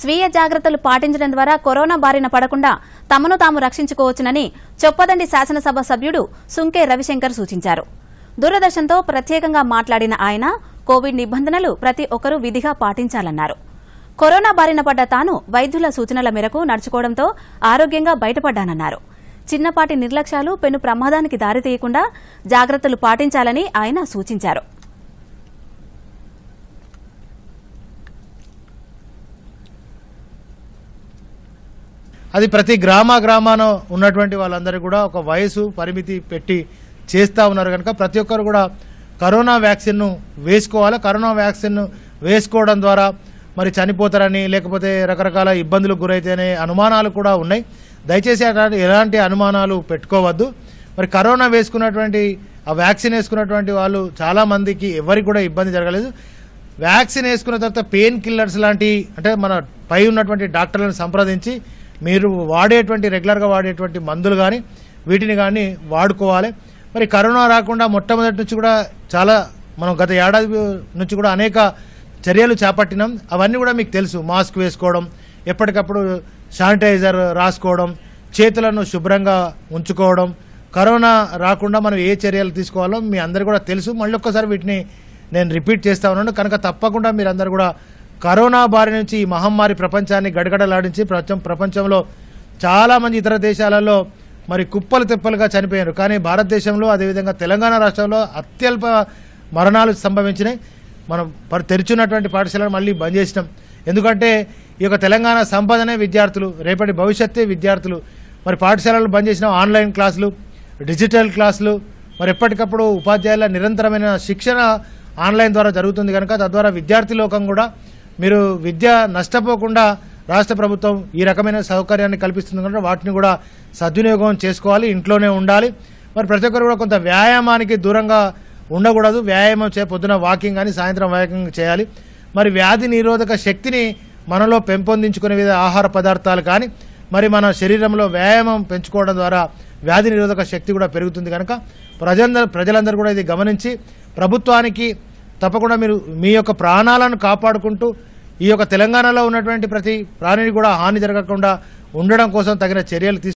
స్వీయ జాగ్రత్తలు పాటించడం ద్వారా కరోనా బారిన పడకుండా తమను తాము రక్షించుకోవచ్చునని చొప్పదండి శాసనసభ సభ్యుడు సుంకే రవిశంకర్ సూచించారు దూరదర్శన్తో ప్రత్యేకంగా మాట్లాడిన ఆయన కోవిడ్ నిబంధనలు ప్రతి ఒక్కరూ విధిగా పాటించాలన్నారు కరోనా బారిన పడ్డ తాను వైద్యుల సూచనల మేరకు నడుచుకోవడంతో ఆరోగ్యంగా బయటపడ్డానన్నారు చిన్నపాటి నిర్లక్ష్యాలు పెను ప్రమాదానికి దారితీయకుండా జాగ్రత్తలు పాటించాలని ఆయన సూచించారు అది ప్రతి గ్రామ గ్రామాన ఉన్నటువంటి వాళ్ళందరూ కూడా ఒక వయసు పరిమితి పెట్టి చేస్తూ ఉన్నారు కనుక ప్రతి ఒక్కరు కూడా కరోనా వ్యాక్సిన్ను వేసుకోవాలి కరోనా వ్యాక్సిన్ను వేసుకోవడం ద్వారా మరి చనిపోతారని లేకపోతే రకరకాల ఇబ్బందులకు గురైతేనే అనుమానాలు కూడా ఉన్నాయి దయచేసి ఎలాంటి అనుమానాలు పెట్టుకోవద్దు మరి కరోనా వేసుకున్నటువంటి ఆ వ్యాక్సిన్ వేసుకున్నటువంటి వాళ్ళు చాలామందికి ఎవరికి కూడా ఇబ్బంది జరగలేదు వ్యాక్సిన్ వేసుకున్న తర్వాత పెయిన్ కిల్లర్స్ లాంటి అంటే మన పై ఉన్నటువంటి డాక్టర్లను సంప్రదించి మీరు వాడేటువంటి రెగ్యులర్గా వాడేటువంటి మందులు కానీ వీటిని కానీ వాడుకోవాలి మరి కరోనా రాకుండా మొట్టమొదటి నుంచి కూడా చాలా మనం గత ఏడాది నుంచి కూడా అనేక చర్యలు చేపట్టినాం అవన్నీ కూడా మీకు తెలుసు మాస్క్ వేసుకోవడం ఎప్పటికప్పుడు శానిటైజర్ రాసుకోవడం చేతులను శుభ్రంగా ఉంచుకోవడం కరోనా రాకుండా మనం ఏ చర్యలు తీసుకోవాలో మీ అందరు కూడా తెలుసు మళ్ళీ ఒక్కసారి వీటిని నేను రిపీట్ చేస్తా ఉన్నాను కనుక తప్పకుండా మీరందరూ కూడా కరోనా బారి నుంచి ఈ మహమ్మారి ప్రపంచాన్ని గడగడలాడించి ప్రపంచంలో చాలామంది ఇతర దేశాలలో మరి కుప్పలు తెప్పలుగా చనిపోయారు కానీ భారతదేశంలో అదేవిధంగా తెలంగాణ రాష్ట్రంలో అత్యల్ప మరణాలు సంభవించినాయి మనం తెరిచున్నటువంటి పాఠశాలను మళ్ళీ బంద్ చేసినాం ఎందుకంటే ఈ యొక్క తెలంగాణ సంపాదనే విద్యార్థులు రేపటి భవిష్యత్తే విద్యార్థులు మరి పాఠశాలలు బంద్ చేసిన ఆన్లైన్ క్లాసులు డిజిటల్ క్లాసులు మరి ఎప్పటికప్పుడు ఉపాధ్యాయుల నిరంతరమైన శిక్షణ ఆన్లైన్ ద్వారా జరుగుతుంది కనుక తద్వారా విద్యార్థి లోకం కూడా మీరు విద్య నష్టపోకుండా రాష్ట్ర ప్రభుత్వం ఈ రకమైన సౌకర్యాన్ని కల్పిస్తుంది కనుక వాటిని కూడా సద్వినియోగం చేసుకోవాలి ఇంట్లోనే ఉండాలి మరి ప్రతి ఒక్కరు కూడా కొంత వ్యాయామానికి దూరంగా ఉండకూడదు వ్యాయామం చే పొద్దున వాకింగ్ కానీ సాయంత్రం వాకింగ్ చేయాలి మరి వ్యాధి నిరోధక శక్తిని మనలో పెంపొందించుకునే విధ ఆహార పదార్థాలు కానీ మరి మన శరీరంలో వ్యాయామం పెంచుకోవడం ద్వారా వ్యాధి నిరోధక శక్తి కూడా పెరుగుతుంది కనుక ప్రజలందరూ ప్రజలందరూ కూడా ఇది గమనించి ప్రభుత్వానికి తప్పకుండా మీరు మీ యొక్క ప్రాణాలను కాపాడుకుంటూ ఈ యొక్క తెలంగాణలో ఉన్నటువంటి ప్రతి ప్రాణిని కూడా హాని జరగకుండా ఉండడం కోసం తగిన చర్యలు